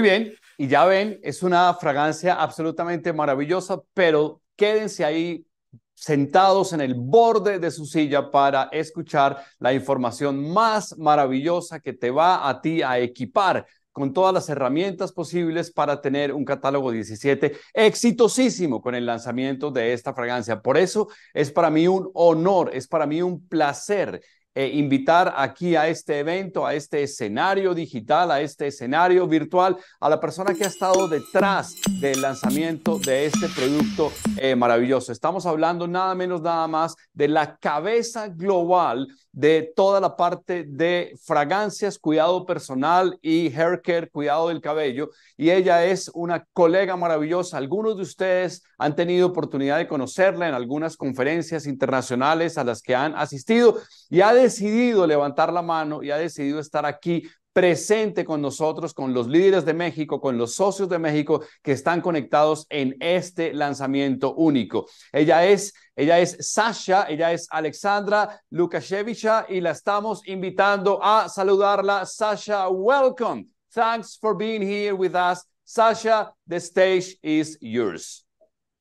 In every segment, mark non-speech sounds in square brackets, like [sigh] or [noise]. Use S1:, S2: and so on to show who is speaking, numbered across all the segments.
S1: Muy bien, y ya ven, es una fragancia absolutamente maravillosa, pero quédense ahí sentados en el borde de su silla para escuchar la información más maravillosa que te va a ti a equipar con todas las herramientas posibles para tener un catálogo 17 exitosísimo con el lanzamiento de esta fragancia. Por eso es para mí un honor, es para mí un placer eh, invitar aquí a este evento, a este escenario digital, a este escenario virtual, a la persona que ha estado detrás del lanzamiento de este producto eh, maravilloso. Estamos hablando nada menos, nada más de la cabeza global de toda la parte de fragancias, cuidado personal y hair care, cuidado del cabello. Y ella es una colega maravillosa. Algunos de ustedes han tenido oportunidad de conocerla en algunas conferencias internacionales a las que han asistido y ha decidido levantar la mano y ha decidido estar aquí presente con nosotros, con los líderes de México, con los socios de México que están conectados en este lanzamiento único. Ella es, ella es Sasha, ella es Alexandra Lukashevich y la estamos invitando a saludarla. Sasha, welcome. Thanks for being here with us. Sasha, the stage is yours.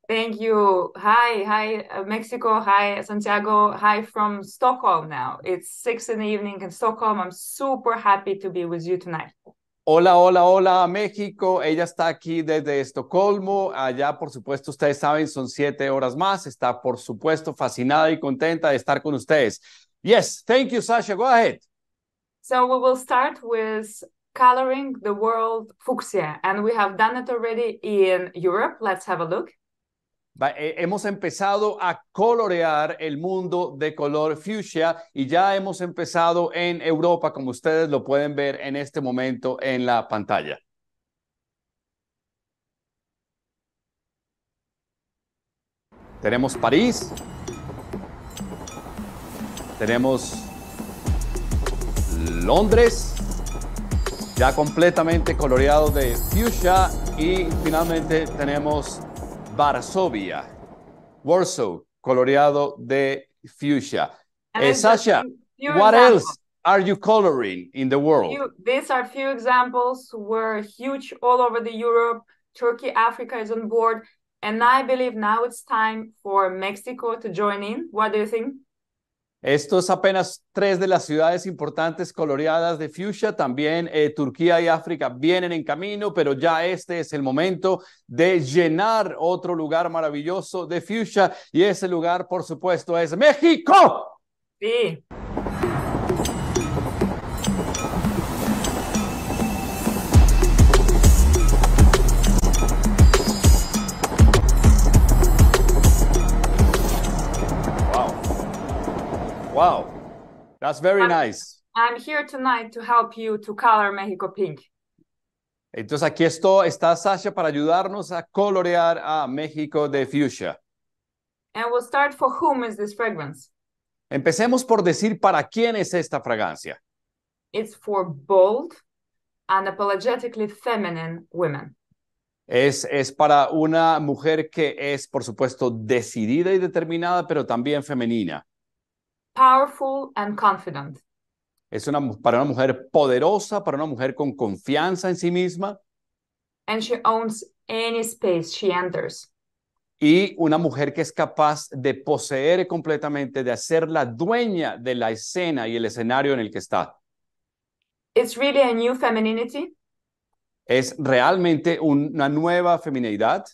S2: Thank you. Hi, hi, uh, Mexico. Hi, Santiago. Hi from Stockholm now. It's six in the evening in Stockholm. I'm super happy to be with you tonight.
S1: Hola, hola, hola, México. Ella está aquí desde Estocolmo. Allá, por supuesto, ustedes saben, son siete horas más. Está, por supuesto, fascinada y contenta de estar con ustedes. Yes, thank you, Sasha. Go ahead.
S2: So we will start with coloring the world fuchsia, and we have done it already in Europe. Let's have a look.
S1: Eh, hemos empezado a colorear el mundo de color fuchsia y ya hemos empezado en Europa, como ustedes lo pueden ver en este momento en la pantalla. Tenemos París. Tenemos Londres, ya completamente coloreado de fuchsia. Y finalmente tenemos Varsovia. Warsaw, coloreado de fuchsia. Uh, Sasha, what else are you coloring in the world?
S2: Few, these are few examples. We're huge all over the Europe. Turkey, Africa is on board. And I believe now it's time for Mexico to join in. What do you think?
S1: Estos apenas tres de las ciudades importantes coloreadas de Fuchsia. También eh, Turquía y África vienen en camino, pero ya este es el momento de llenar otro lugar maravilloso de Fuchsia. Y ese lugar, por supuesto, es México. Sí. That's very I'm, nice.
S2: I'm here tonight to help you to color Mexico pink.
S1: Entonces aquí esto, está Sasha para ayudarnos a colorear a México de fuchsia.
S2: And we'll start for whom is this fragrance?
S1: Empecemos por decir para quién es esta fragancia.
S2: It's for bold and apologetically feminine women.
S1: Es, es para una mujer que es, por supuesto, decidida y determinada, pero también femenina
S2: powerful and confident.
S1: Es una, para una mujer poderosa, para una mujer con confianza en sí misma.
S2: And she owns any space
S1: she enters. Y una mujer que es capaz de poseer completamente, de hacer la dueña de la escena y el escenario en el que está.
S2: It's really a new femininity.
S1: Es realmente una nueva feminidad.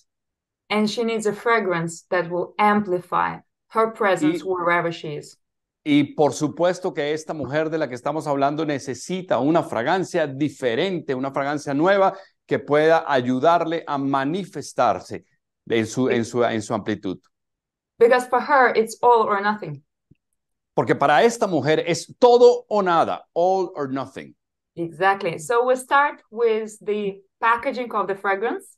S2: And she needs a fragrance that will amplify her presence y, wherever she is.
S1: Y por supuesto que esta mujer de la que estamos hablando necesita una fragancia diferente, una fragancia nueva que pueda ayudarle a manifestarse en su, en su, en su amplitud. Porque para esta mujer es todo o nada, all or nothing.
S2: Exactly. So we start with the packaging of the fragrance.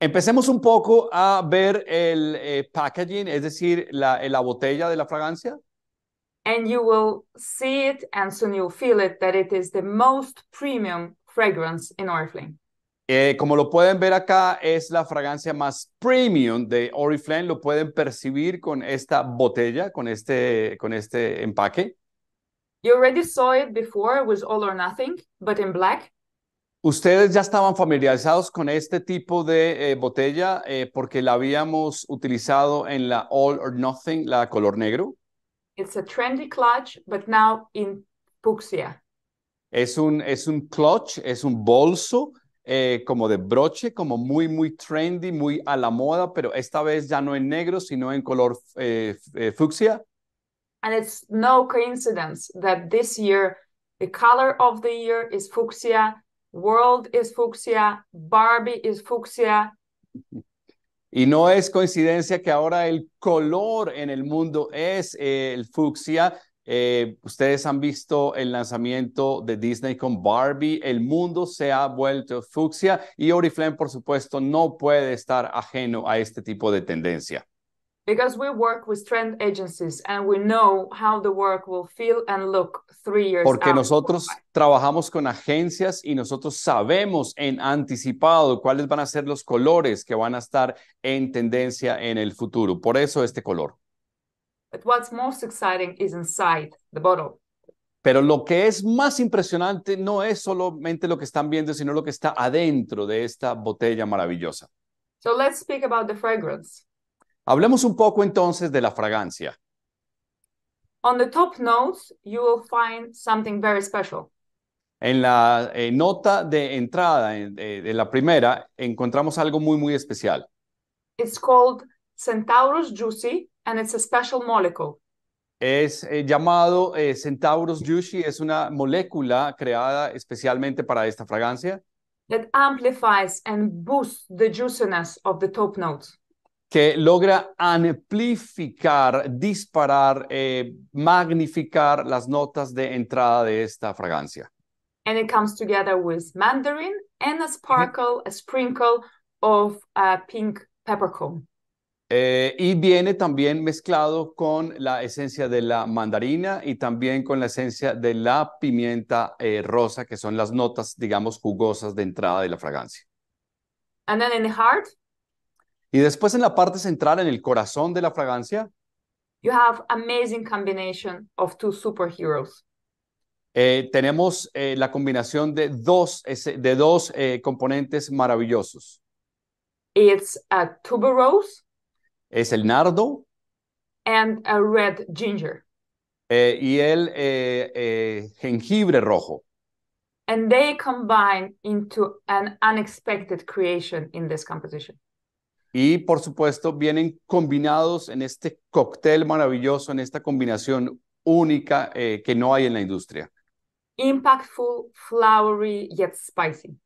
S1: Empecemos un poco a ver el eh, packaging, es decir, la, la botella de la fragancia
S2: and you will see it and soon you'll feel it that it is the most premium fragrance in Oriflame.
S1: Eh, como lo pueden ver acá, es la fragancia más premium de Oriflame. Lo pueden percibir con esta botella, con este, con este empaque.
S2: You already saw it before with All or Nothing, but in black.
S1: Ustedes ya estaban familiarizados con este tipo de eh, botella eh, porque la habíamos utilizado en la All or Nothing, la color negro.
S2: It's a trendy clutch, but now in fucsia.
S1: Es un, es un clutch, es un bolso eh, como de broche, como muy, muy trendy, muy a la moda, pero esta vez ya no en negro, sino en color eh, eh fucsia.
S2: And it's no coincidence that this year the color of the year is fuchsia, world is fuchsia, Barbie is fuchsia. [laughs]
S1: Y no es coincidencia que ahora el color en el mundo es eh, el fucsia. Eh, ustedes han visto el lanzamiento de Disney con Barbie. El mundo se ha vuelto fucsia y Oriflame, por supuesto, no puede estar ajeno a este tipo de tendencia. Porque nosotros trabajamos con agencias y nosotros sabemos en anticipado cuáles van a ser los colores que van a estar en tendencia en el futuro. Por eso este color. Pero lo que es más impresionante no es solamente lo que están viendo, sino lo que está adentro de esta botella maravillosa.
S2: So let's speak about the fragrance.
S1: Hablemos un poco entonces de la fragancia.
S2: On the top notes, you will find something very special.
S1: En la eh, nota de entrada, en, eh, de la primera, encontramos algo muy, muy especial.
S2: It's called Centaurus Juicy and it's a special molecule.
S1: Es eh, llamado eh, Centaurus Juicy, es una molécula creada especialmente para esta fragancia.
S2: That amplifies and boosts the juiciness of the top notes
S1: que logra amplificar, disparar, eh, magnificar las notas de entrada de esta fragancia.
S2: And it comes together with mandarin and a sparkle, a uh,
S1: eh, y viene también mezclado con la esencia de la mandarina y también con la esencia de la pimienta eh, rosa, que son las notas, digamos, jugosas de entrada de la fragancia.
S2: And then in the heart,
S1: y después en la parte central, en el corazón de la fragancia.
S2: amazing combination of superheroes.
S1: Eh, tenemos eh, la combinación de dos, de dos eh, componentes maravillosos.
S2: It's a tuberose.
S1: Es el nardo.
S2: And a red ginger.
S1: Eh, y el jengibre rojo.
S2: And they combine into an unexpected creation in this composition.
S1: Y por supuesto, vienen combinados en este cóctel maravilloso, en esta combinación única eh, que no hay en la industria.
S2: Impactful, flowery, yet spicy.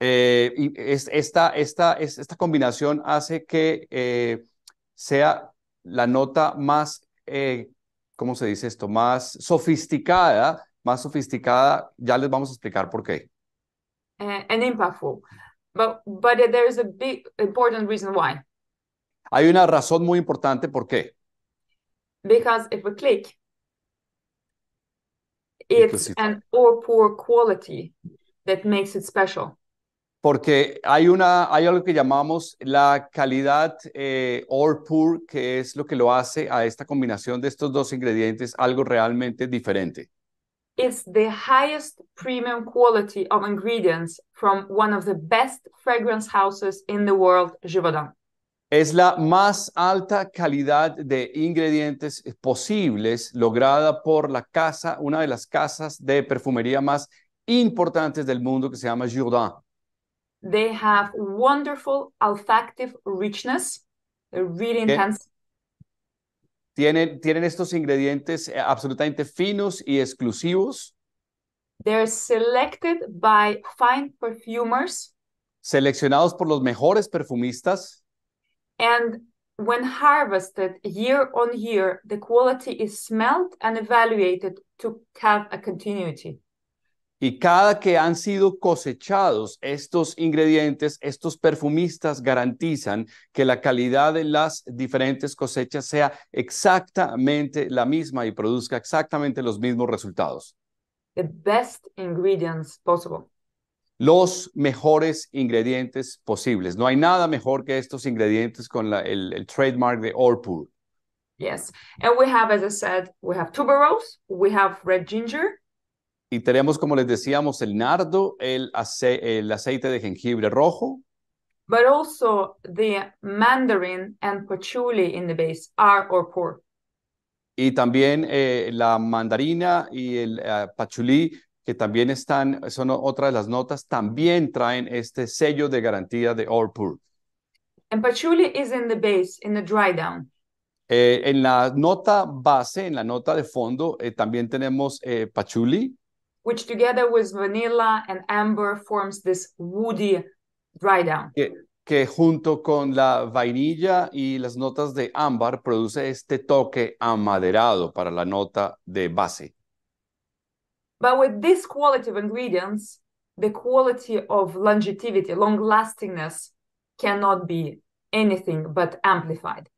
S1: Eh, y es, esta, esta, es, esta combinación hace que eh, sea la nota más, ¿cómo se dice esto? Más sofisticada, más sofisticada. Ya les vamos a explicar por qué.
S2: en and impactful. But,
S1: Hay una razón muy importante por qué.
S2: Because if we click, pues it's an or poor quality that makes it special.
S1: Porque hay, una, hay algo que llamamos la calidad eh, or poor, que es lo que lo hace a esta combinación de estos dos ingredientes algo realmente diferente.
S2: It's the highest premium quality of ingredients from one of the best fragrance houses in the world, Givaudan.
S1: Es la más alta calidad de ingredientes posibles lograda por la casa, una de las casas de perfumería más importantes del mundo que se llama Givaudan.
S2: They have wonderful olfactive richness, A really eh, intense.
S1: Tienen, estos ingredientes eh, absolutamente finos y exclusivos.
S2: They're selected by fine perfumers.
S1: Seleccionados por los mejores perfumistas.
S2: And when harvested year on year, the quality is smelled and evaluated to have a continuity.
S1: Y cada que han sido cosechados estos ingredientes, estos perfumistas garantizan que la calidad de las diferentes cosechas sea exactamente la misma y produzca exactamente los mismos resultados.
S2: The best ingredients possible.
S1: Los mejores ingredientes posibles. No hay nada mejor que estos ingredientes con el, el, trademark de orpool
S2: Yes. And we have, as I said, we have tuberose, we have red ginger,
S1: y tenemos, como les decíamos, el nardo, el, el aceite de jengibre rojo.
S2: But also the mandarin and patchouli in the base are
S1: Y también eh, la mandarina y el eh, pachulí, que también están, son otras de las notas, también traen este sello de garantía de or pour.
S2: patchouli is in the base, in the dry down.
S1: Eh, en la nota base, en la nota de fondo, también tenemos patchouli.
S2: which together with vanilla and amber forms this woody dry down.
S1: Que, que junto con la vainilla y las notas de ámbar produce este toque amaderado para la nota de base.
S2: But with this quality of ingredients, the quality of longevity, long lastingness, cannot be anything but amplified.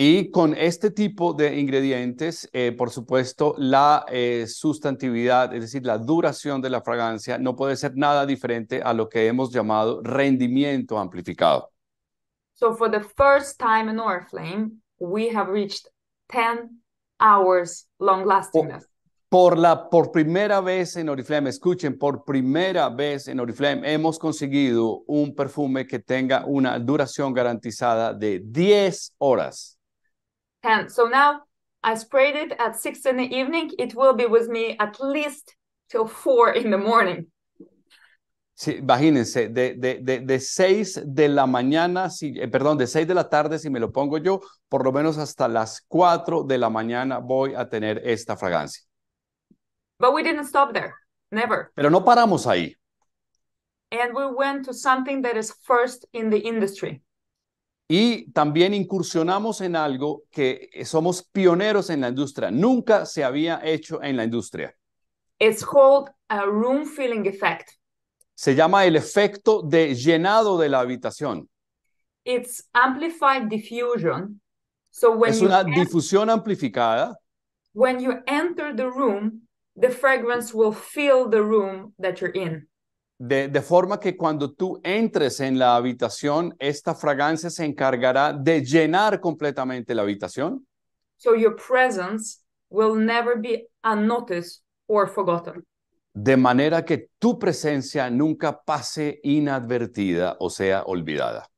S1: Y con este tipo de ingredientes, eh, por supuesto, la eh, sustantividad, es decir, la duración de la fragancia, no puede ser nada diferente a lo que hemos llamado rendimiento amplificado.
S2: So for the first time in Oriflame, we have reached 10 hours long lastingness.
S1: Por, la por primera vez en Oriflame, escuchen, por primera vez en Oriflame hemos conseguido un perfume que tenga una duración garantizada de 10 horas.
S2: 10. So now I sprayed it at 6 in the evening. It will be with me at least till 4 in the morning.
S1: Sí, imagínense, de, de, de, de 6 de la mañana, si, eh, perdón, de 6 de la tarde, si me lo pongo yo, por lo menos hasta las 4 de la mañana voy a tener esta fragancia.
S2: But we didn't stop there, never.
S1: Pero no paramos ahí.
S2: And we went to something that is first in the industry.
S1: Y también incursionamos en algo que somos pioneros en la industria. Nunca se había hecho en la industria.
S2: It's called a room filling effect.
S1: Se llama el efecto de llenado de la habitación.
S2: It's amplified diffusion. So when es una
S1: difusión amplificada.
S2: When you enter the room, the fragrance will fill the room that you're in.
S1: De, forma que cuando tú entres en la habitación, esta fragancia se encargará de llenar completamente la habitación. De manera que tu presencia nunca pase inadvertida o sea olvidada.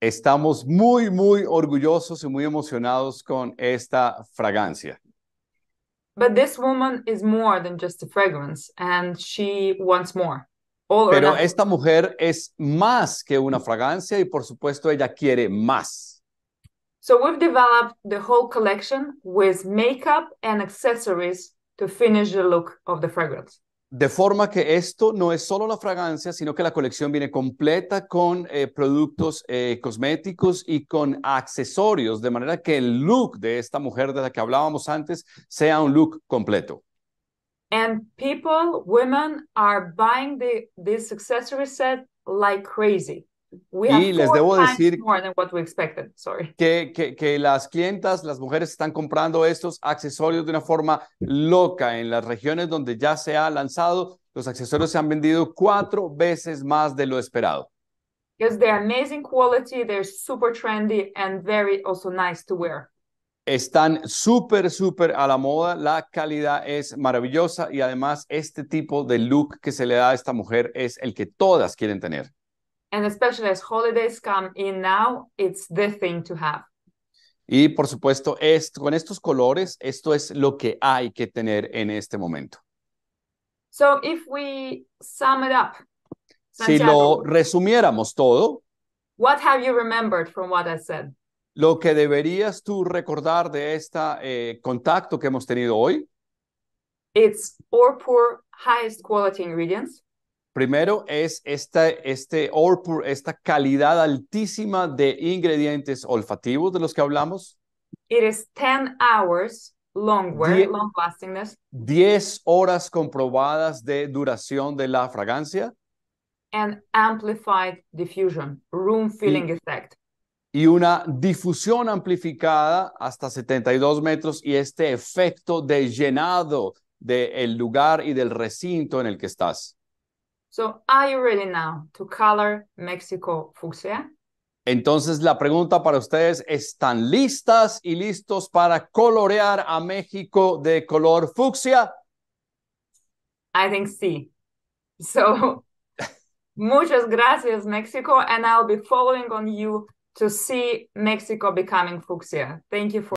S1: Estamos muy, muy orgullosos y muy emocionados con esta fragancia.
S2: but this woman is more than just a fragrance and she wants more. All Pero esta
S1: mujer es más que una fragancia y por supuesto ella quiere más.
S2: So we've developed the whole collection with makeup and accessories to finish the look of the fragrance.
S1: De forma que esto no es solo la fragancia, sino que la colección viene completa con eh, productos eh, cosméticos y con accesorios, de manera que el look de esta mujer de la que hablábamos antes sea un look completo.
S2: And people, women are buying the, this accessory set like crazy y les debo decir
S1: Que, que, las clientas, las mujeres están comprando estos accesorios de una forma loca. En las regiones donde ya se ha lanzado, los accesorios se han vendido cuatro veces más de lo esperado.
S2: amazing quality, they're super trendy and very also nice to wear.
S1: Están súper, súper a la moda, la calidad es maravillosa y además este tipo de look que se le da a esta mujer es el que todas quieren tener.
S2: And especially as holidays come in now, it's the thing to have.
S1: Y por supuesto, esto, con estos colores, esto es lo que hay que tener en este momento.
S2: So if we sum it up, Santiago, si lo
S1: resumiéramos todo,
S2: what have you remembered from what I said?
S1: Lo que deberías tú recordar de este eh, contacto que hemos tenido hoy.
S2: It's Orpur highest quality ingredients.
S1: Primero es esta, este esta calidad altísima de ingredientes olfativos de los que hablamos.
S2: It 10 hours long wear, long lastingness.
S1: 10 horas comprobadas de duración de la fragancia.
S2: And amplified diffusion, room filling y, effect.
S1: Y una difusión amplificada hasta 72 metros y este efecto de llenado del lugar y del recinto en el que estás.
S2: So, are you ready now to color Mexico fucsia?
S1: Entonces la pregunta para ustedes, ¿están listas y listos para colorear a México de color fucsia?
S2: I think sí. So, [laughs] muchas gracias Mexico and I'll be following on you to see Mexico becoming fucsia. Thank you for